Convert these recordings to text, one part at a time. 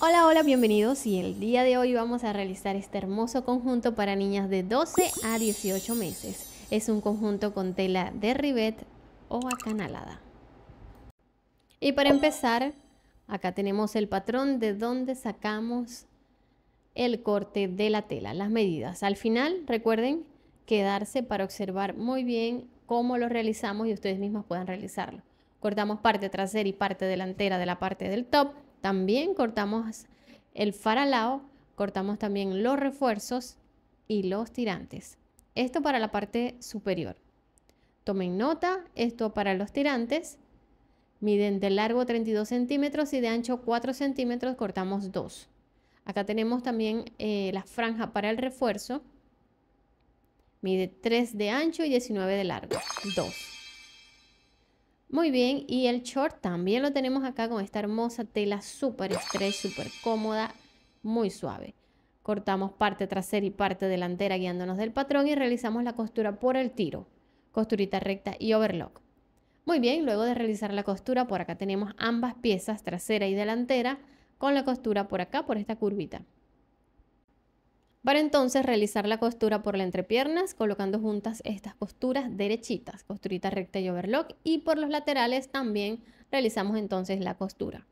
Hola, hola, bienvenidos y el día de hoy vamos a realizar este hermoso conjunto para niñas de 12 a 18 meses. Es un conjunto con tela de rivet o acanalada. Y para empezar, acá tenemos el patrón de donde sacamos el corte de la tela, las medidas. Al final, recuerden quedarse para observar muy bien cómo lo realizamos y ustedes mismas puedan realizarlo. Cortamos parte trasera y parte delantera de la parte del top también cortamos el faralao, cortamos también los refuerzos y los tirantes. Esto para la parte superior. Tomen nota, esto para los tirantes. Miden de largo 32 centímetros y de ancho 4 centímetros, cortamos 2. Acá tenemos también eh, la franja para el refuerzo. Mide 3 de ancho y 19 de largo, 2. Muy bien, y el short también lo tenemos acá con esta hermosa tela súper estrecha, súper cómoda, muy suave. Cortamos parte trasera y parte delantera guiándonos del patrón y realizamos la costura por el tiro, costurita recta y overlock. Muy bien, luego de realizar la costura, por acá tenemos ambas piezas, trasera y delantera, con la costura por acá, por esta curvita para entonces realizar la costura por la entrepiernas, colocando juntas estas costuras derechitas, costurita recta y overlock, y por los laterales también realizamos entonces la costura.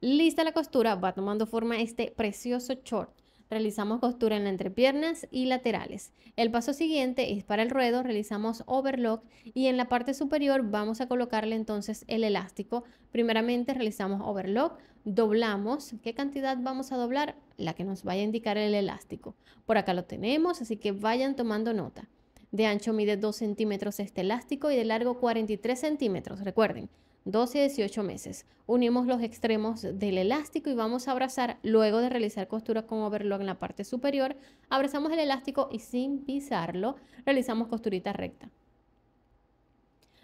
Lista la costura, va tomando forma este precioso short realizamos costura en la entrepiernas y laterales. El paso siguiente es para el ruedo, realizamos overlock y en la parte superior vamos a colocarle entonces el elástico. Primeramente realizamos overlock, doblamos. ¿Qué cantidad vamos a doblar? La que nos vaya a indicar el elástico. Por acá lo tenemos, así que vayan tomando nota. De ancho mide 2 centímetros este elástico y de largo 43 centímetros. Recuerden, 12 a 18 meses. Unimos los extremos del elástico y vamos a abrazar, luego de realizar costura con overlock en la parte superior, abrazamos el elástico y sin pisarlo, realizamos costurita recta.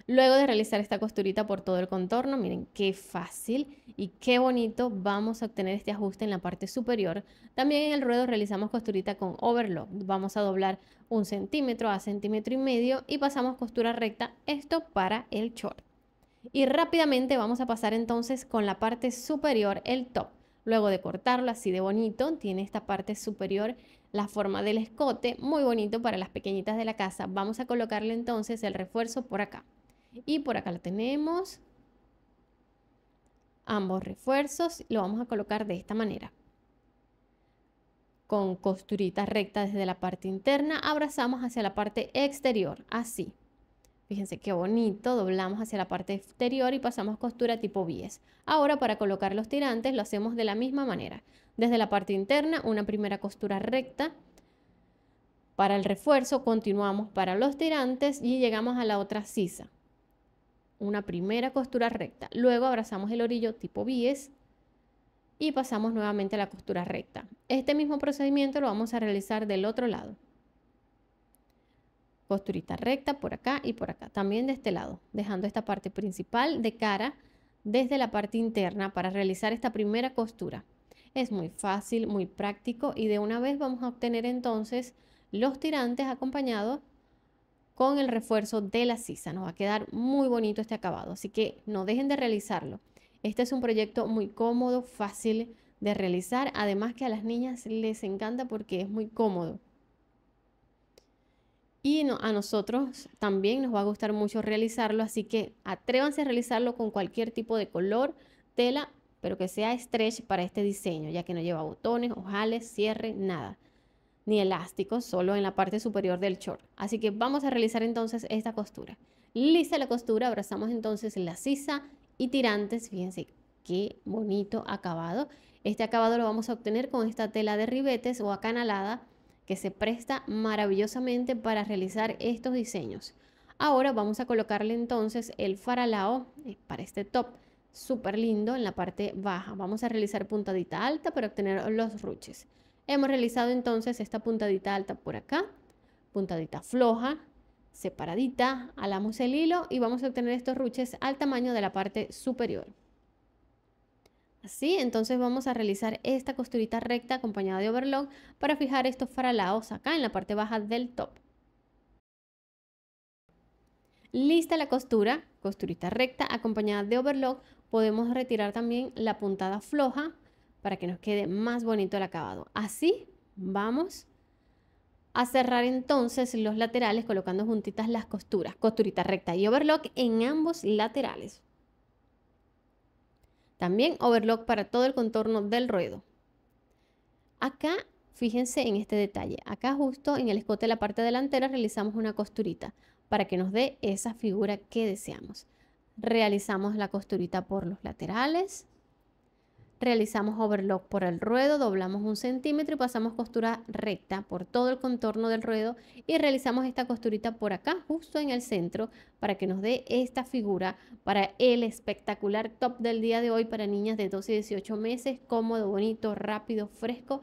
Luego de realizar esta costurita por todo el contorno, miren qué fácil y qué bonito vamos a obtener este ajuste en la parte superior. También en el ruedo realizamos costurita con overlock. Vamos a doblar un centímetro a centímetro y medio y pasamos costura recta, esto para el short. Y rápidamente vamos a pasar entonces con la parte superior, el top. Luego de cortarlo así de bonito, tiene esta parte superior la forma del escote, muy bonito para las pequeñitas de la casa. Vamos a colocarle entonces el refuerzo por acá. Y por acá lo tenemos. Ambos refuerzos lo vamos a colocar de esta manera. Con costuritas rectas desde la parte interna, abrazamos hacia la parte exterior, así. Fíjense qué bonito, doblamos hacia la parte exterior y pasamos costura tipo bies. Ahora para colocar los tirantes lo hacemos de la misma manera. Desde la parte interna una primera costura recta. Para el refuerzo continuamos para los tirantes y llegamos a la otra sisa. Una primera costura recta. Luego abrazamos el orillo tipo bies y pasamos nuevamente la costura recta. Este mismo procedimiento lo vamos a realizar del otro lado costurita recta por acá y por acá, también de este lado, dejando esta parte principal de cara desde la parte interna para realizar esta primera costura. Es muy fácil, muy práctico y de una vez vamos a obtener entonces los tirantes acompañados con el refuerzo de la sisa. Nos va a quedar muy bonito este acabado, así que no dejen de realizarlo. Este es un proyecto muy cómodo, fácil de realizar, además que a las niñas les encanta porque es muy cómodo y a nosotros también nos va a gustar mucho realizarlo, así que atrévanse a realizarlo con cualquier tipo de color, tela, pero que sea stretch para este diseño, ya que no lleva botones, ojales, cierre, nada, ni elástico, solo en la parte superior del short. Así que vamos a realizar entonces esta costura. Lista la costura, abrazamos entonces la sisa y tirantes, fíjense qué bonito acabado. Este acabado lo vamos a obtener con esta tela de ribetes o acanalada que se presta maravillosamente para realizar estos diseños. Ahora vamos a colocarle entonces el faralao eh, para este top, súper lindo en la parte baja. Vamos a realizar puntadita alta para obtener los ruches. Hemos realizado entonces esta puntadita alta por acá, puntadita floja, separadita, alamos el hilo y vamos a obtener estos ruches al tamaño de la parte superior. Así, entonces vamos a realizar esta costurita recta acompañada de overlock para fijar estos faralaos acá en la parte baja del top. Lista la costura, costurita recta acompañada de overlock, podemos retirar también la puntada floja para que nos quede más bonito el acabado. Así vamos a cerrar entonces los laterales colocando juntitas las costuras, costurita recta y overlock en ambos laterales. También overlock para todo el contorno del ruedo. Acá, fíjense en este detalle. Acá justo en el escote de la parte delantera realizamos una costurita para que nos dé esa figura que deseamos. Realizamos la costurita por los laterales realizamos overlock por el ruedo, doblamos un centímetro y pasamos costura recta por todo el contorno del ruedo y realizamos esta costurita por acá, justo en el centro, para que nos dé esta figura para el espectacular top del día de hoy para niñas de 12 y 18 meses, cómodo, bonito, rápido, fresco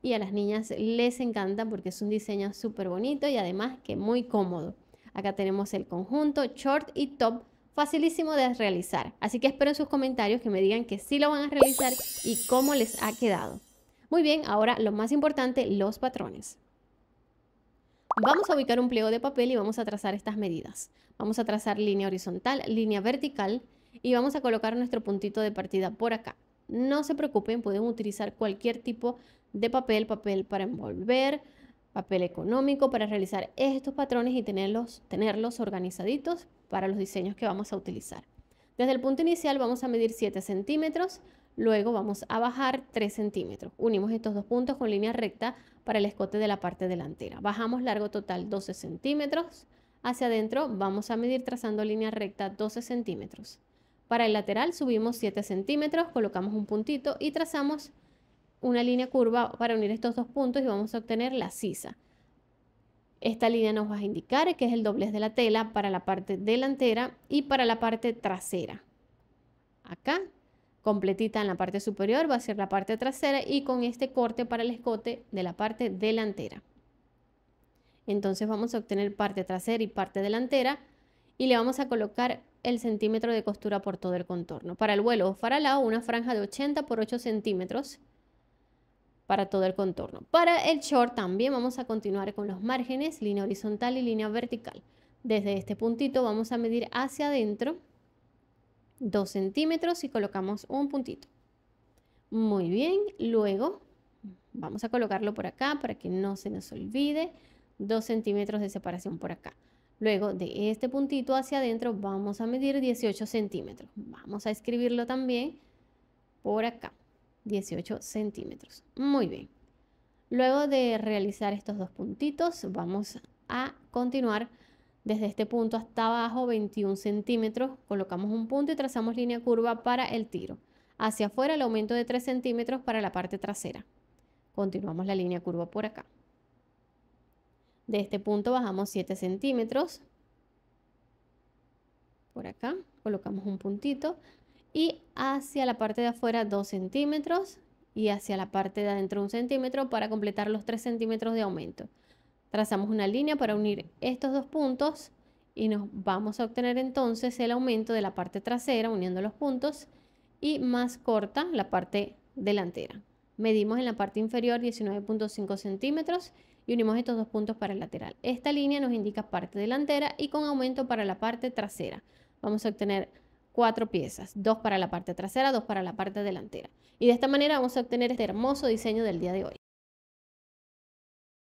y a las niñas les encanta porque es un diseño súper bonito y además que muy cómodo. Acá tenemos el conjunto, short y top facilísimo de realizar. Así que espero en sus comentarios que me digan que sí lo van a realizar y cómo les ha quedado. Muy bien, ahora lo más importante, los patrones. Vamos a ubicar un pliego de papel y vamos a trazar estas medidas. Vamos a trazar línea horizontal, línea vertical y vamos a colocar nuestro puntito de partida por acá. No se preocupen, pueden utilizar cualquier tipo de papel, papel para envolver, papel económico para realizar estos patrones y tenerlos, tenerlos organizaditos para los diseños que vamos a utilizar. Desde el punto inicial vamos a medir 7 centímetros, luego vamos a bajar 3 centímetros. Unimos estos dos puntos con línea recta para el escote de la parte delantera. Bajamos largo total 12 centímetros. Hacia adentro vamos a medir trazando línea recta 12 centímetros. Para el lateral subimos 7 centímetros, colocamos un puntito y trazamos una línea curva para unir estos dos puntos y vamos a obtener la sisa. Esta línea nos va a indicar que es el doblez de la tela para la parte delantera y para la parte trasera. Acá, completita en la parte superior va a ser la parte trasera y con este corte para el escote de la parte delantera. Entonces vamos a obtener parte trasera y parte delantera y le vamos a colocar el centímetro de costura por todo el contorno. Para el vuelo o faralao, una franja de 80 por 8 centímetros para todo el contorno. Para el short también vamos a continuar con los márgenes, línea horizontal y línea vertical. Desde este puntito vamos a medir hacia adentro 2 centímetros y colocamos un puntito. Muy bien, luego vamos a colocarlo por acá para que no se nos olvide. 2 centímetros de separación por acá. Luego de este puntito hacia adentro vamos a medir 18 centímetros. Vamos a escribirlo también por acá. 18 centímetros. Muy bien. Luego de realizar estos dos puntitos, vamos a continuar desde este punto hasta abajo 21 centímetros. Colocamos un punto y trazamos línea curva para el tiro. Hacia afuera el aumento de 3 centímetros para la parte trasera. Continuamos la línea curva por acá. De este punto bajamos 7 centímetros. Por acá colocamos un puntito y hacia la parte de afuera 2 centímetros y hacia la parte de adentro 1 centímetro para completar los 3 centímetros de aumento. Trazamos una línea para unir estos dos puntos y nos vamos a obtener entonces el aumento de la parte trasera uniendo los puntos y más corta la parte delantera. Medimos en la parte inferior 19.5 centímetros y unimos estos dos puntos para el lateral. Esta línea nos indica parte delantera y con aumento para la parte trasera. Vamos a obtener cuatro piezas, dos para la parte trasera, dos para la parte delantera. Y de esta manera vamos a obtener este hermoso diseño del día de hoy.